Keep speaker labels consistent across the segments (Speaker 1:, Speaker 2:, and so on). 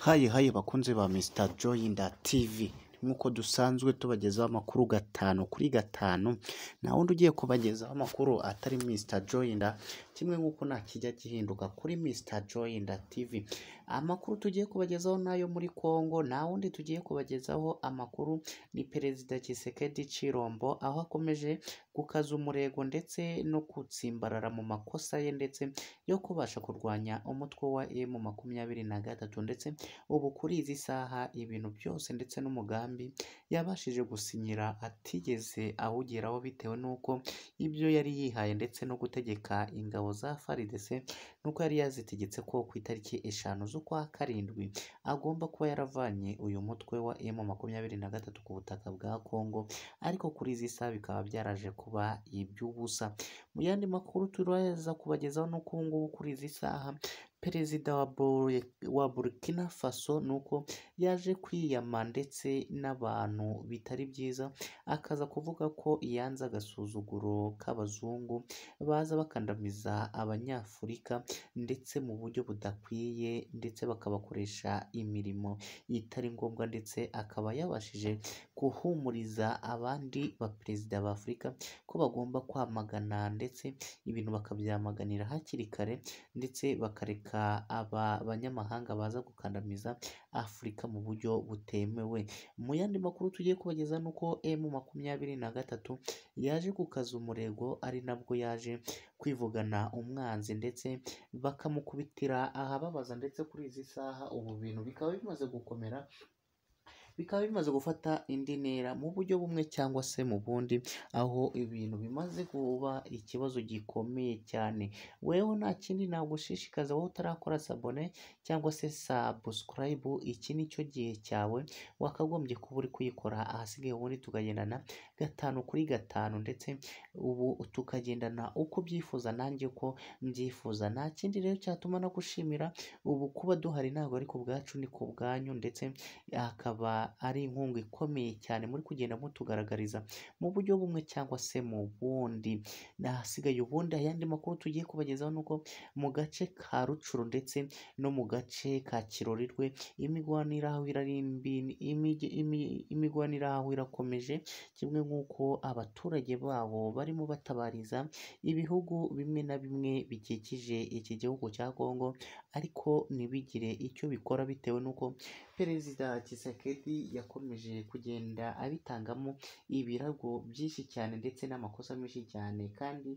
Speaker 1: hayi hayi bakunze ba Mr joyinda TV nk'uko dusanzwe tubagezaho amakuru gatanu kuri gatanu nta wundi ugiye kubagezaho amakuru atari misita joyinda kimwe nk'uko ntakijya gihinduka kuri misita joyinda TV amakuru tugiye kubagezaho n'ayo muri congo nta wundi tugiye kubagezaho amakuru ni perezida kisekedi cirombo aho akomeje gukaza umurego ndetse no gutsimbarara mu makosa ye ndetse yo kubasha kurwanya umutwe wa emu makumyabiri na gatatu ndetse ubu kuri izi saha ibintu byose ndetse n'umugambi yabashije gusinyira atigeze awugeraho bitewe n'uko ibyo yari yihaye ndetse no gutegeka ingabo za FARDC nuko yari yazitegetse ko ku itariki eshanu z'ukwa karindwi agomba kuba yaravanye uyu mutwe wa emu makumyabiri na gatatu ku butaka bwa Kongo ariko kuri izi saha bikaba byaraje kuba iby'ubusa mu yandi makuru turaza kubagezaho nuko ubu ngubu kuri izi saha perezida wa burkina faso ni uko yaje kwiyama ndetse n'abantu bitari byiza akaza kuvuga ko yanze agasuzuguro k'abazungu baza bakandamiza abanyafurika ndetse mu buryo budakwiye ndetse bakabakoresha imirimo itari ngombwa ndetse akaba yabashije guhumuriza abandi ba perezida ba Afurika ko bagomba kwamagana ndetse ibintu bakabyamaganira hakiri kare ndetse bakareka gutegeka aba banyamahanga baza gukandamiza afurika mu buryo butemewe mu yandi makuru tugiye kubageza ni uko emu makumyabiri na gatatu yaje gukaza umurego ari nabwo yaje kwivugana umwanzi ndetse bakamukubitira ahababaza ndetse kuri izi saha ubu bintu bikaba bimaze gukomera bikaba bimaze gufata indi ntera mu buryo bumwe cyangwa se mu bundi aho ibintu bimaze kuba ikibazo gikomeye cyane weho nta kindi nagushishikaza wowe utarakora sabone cyangwa se sabusikarayibu iki nicyo gihe cyawe wakagombye kuba uri kuyikora ahasigaye ubundi tukagendana gatanu kuri gatanu ndetse ubu tukagendana uko ubyifuza nanjye ko mbyifuza nta kindi rero cyatuma gushimira ubu kuba duhari ntabwo ari ku bwacu ni ku bwanyu ndetse akaba ari inkunga ikomeye cyane muri kugenda mutugaragariza mu buryo bumwe cyangwa se mu bundi hasigaye ubundi ayandi makuru tugiye kubagezaho nuko mu gace ka rucuru ndetse no mu gace ka kirorirwe imigwano irahahwira ari irakomeje kimwe nk'uko abaturage babo barimo batabariza ibihugu bimwe na bimwe bikikije iki gihugu cya Congo ariko ntibigire icyo bikora bitewe n'uko perezida Tshisekedi Mugabe yakomeje kugenda abitangamo ibirago byinshi cyane ndetse n'amakosa menshi cyane kandi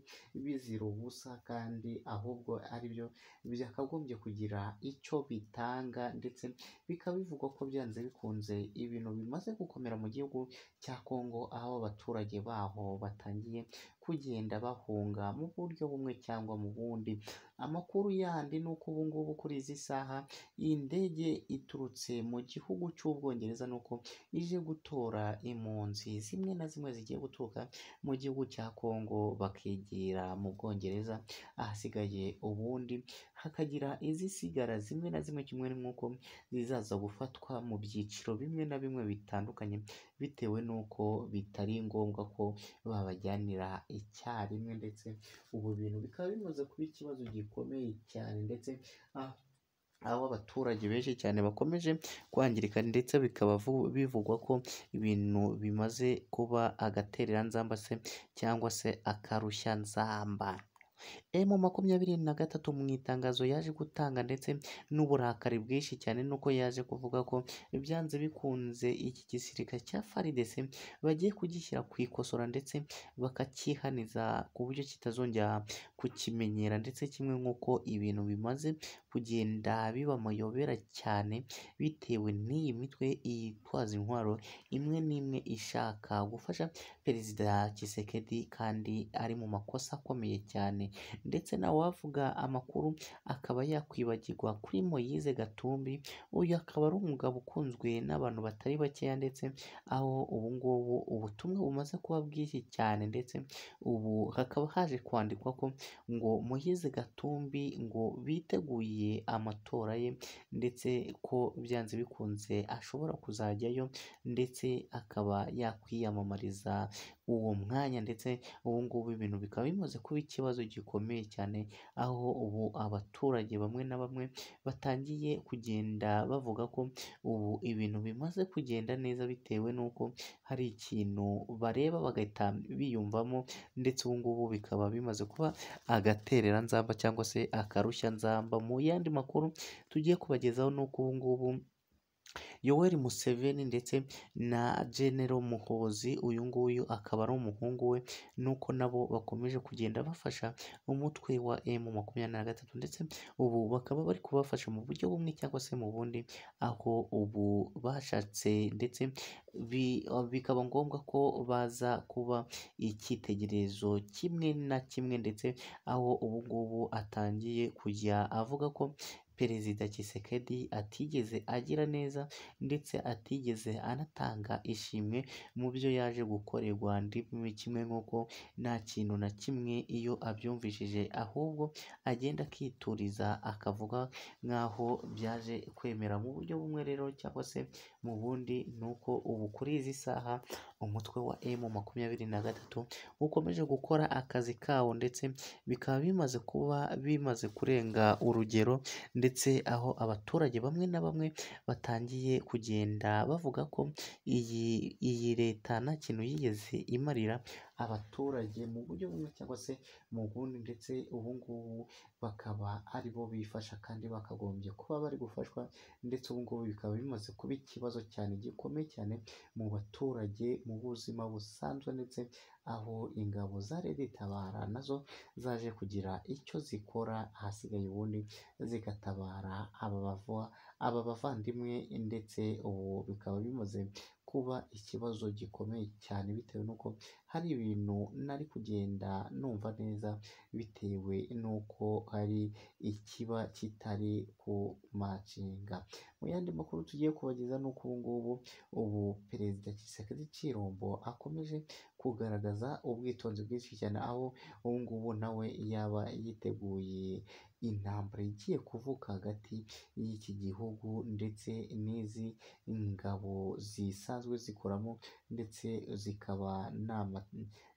Speaker 1: bizira ubusa kandi ahubwo ari byo byakagombye kugira icyo bitanga ndetse bikaba bivugwa ko byanze bikunze ibintu bimaze gukomera mu gihugu cya Congo aho abaturage baho batangiye kugenda bahunga mu buryo bumwe cyangwa mu bundi amakuru yandi ni uko ubu ngubu kuri izi saha iyi ndege iturutse mu gihugu cy'ubwongereza ni uko ije gutora impunzi zimwe na zimwe zigiye guturuka mu gihugu cya Congo bakigira mu bwongereza ahasigaye ubundi hakagira izisigara zimwe na zimwe kimwe nkuko zizaza gufatwa mu byiciro bimwe na bimwe bitandukanye bitewe n'uko bitari ngombwa ko babajyanira icyarimwe ndetse ubu bintu bikaba bimaze kuba ikibazo gikomeye cyane ndetse ah, aho abaturage benshi cyane bakomeje kwangirika ndetse bikaba bivugwa ko ibintu bimaze kuba agatereranzamba se cyangwa se akarushanzamba. emu makumyabiri na gatatu mu itangazo yaje gutanga ndetse n'uburakari bwinshi cyane nuko yaje kuvuga ko byanze bikunze iki gisirikare cya faridese bagiye kugishyira ku ikosora ndetse bakakihaniza ku buryo kitazongera kukimenyera ndetse kimwe nk'uko ibintu bimaze kugenda biba amayobera cyane bitewe n'iyi mitwe yitwaza intwaro imwe n'imwe ishaka gufasha perezida kisekedi kandi ari mu makosa akomeye cyane ndetse na wavuga amakuru akaba yakwibagirwa kuri Moyize Gatumbi uyu akaba ari umugabo ukunzwe n'abantu batari bakeya ndetse aho ubu ngubu ubutumwa bumaze kuba bwinshi cyane ndetse ubu hakaba haje kwandikwa ko ngo Moise Gatumbi ngo biteguye amatora ye ndetse ko byanze bikunze ashobora kuzajyayo ndetse akaba yakwiyamamariza uwo mwanya ndetse ubu ngubu ibintu bikaba bimaze kuba ikibazo gikomeye cyane aho ubu abaturage bamwe na bamwe batangiye kugenda bavuga ko ubu ibintu bimaze kugenda neza bitewe n'uko hari ikintu bareba bagahita biyumvamo ndetse ubu ngubu bikaba bimaze kuba agatereranzamba cyangwa se akarushyanzamba mu yandi makuru tugiye kubagezaho ni ubu ngubu yoweri museveni ndetse na genero muhozi uyu nguyu akaba ari umuhungu we nuko nabo bakomeje kugenda bafasha umutwe wa emu makumyabiri na gatatu ndetse ubu bakaba bari kubafasha mu buryo bumwe cyangwa se mu bundi aho ubu bashatse ndetse bikaba ngombwa ko baza kuba icyitegererezo kimwe na kimwe ndetse aho ubu ngubu atangiye kujya avuga ko Perezida kisekedi atigeze agira neza ndetse atigeze anatanga ishimwe mu byo yaje gukorerwa ndi kimwe nk'uko nta kintu na kimwe iyo abyumvishije ahubwo agenda akituriza akavuga nk'aho byaje kwemera mu buryo bumwe rero cyangwa se mu bundi ni uko ubu kuri izi saha umutwe wa emu makumyabiri na gatatu ukomeje gukora akazi kawo ndetse bikaba bimaze kuba bimaze kurenga urugero. ndetse aho abaturage bamwe na bamwe batangiye kugenda bavuga ko iyi iyi leta nta kintu yigeze imarira abaturage mu buryo bumwe cyangwa se mu bundi ndetse ubu ngubu bakaba ari bo bifasha kandi bakagombye kuba bari gufashwa ndetse ubu ngubu bikaba bimaze kuba ikibazo cyane gikomeye cyane mu baturage mu buzima busanzwe ndetse aho ingabo zari zitabara nazo zaje kugira icyo zikora ahasigaye ubundi zigatabara aba bavandimwe ndetse ubu bikaba bimaze kuba ikibazo gikomeye cyane bitewe n'uko hari ibintu nari kugenda numva neza bitewe n'uko hari ikiba kitari ku macinga mu yandi makuru tugiye kubageza ni uko ubu ngubu ubu perezida Tshisekedi Chirombo akomeje kugaragaza ubwitonzi bwinshi cyane aho ubu ngubu nawe yaba yiteguye intambara igiye kuvuka hagati y'iki gihugu ndetse n'izi ngabo zisanzwe zikoramo ndetse zikaba nama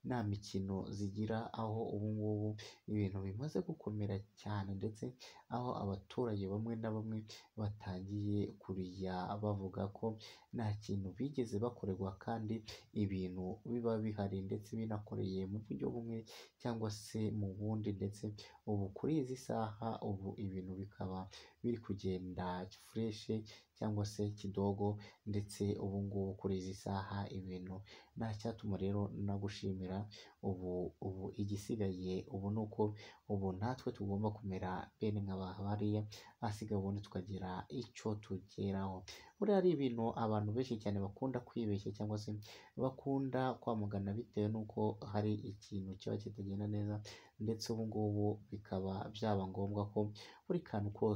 Speaker 1: nta mikino zigira, aho ubu ngubu ibintu bimaze gukomera cyane ndetse aho abaturage bamwe na bamwe batangiye kuriya bavuga ko nta kintu bigeze bakorerwa kandi ibintu biba bihari ndetse binakoreye mu buryo bumwe cyangwa se mu bundi ndetse ubu kuri izi saha ubu ibintu bikaba biri kugenda fureshe cyangwa se kidogo ndetse ubu ngubu kuri izi saha ibintu nta cyatuma rero nagushimira. kumera, ubu ubu igisigaye ubu ni uko ubu natwe tugomba kumera bene nka bariya, ahasigaye ubundi tukagira icyo tugeraho. Buriya hari ibintu abantu benshi cyane bakunda kwibeshya cyangwa se bakunda kwamagana bitewe n'uko hari ikintu kiba kitagenda neza ndetse ubu ngubu bikaba byaba ngombwa ko buri kantu kose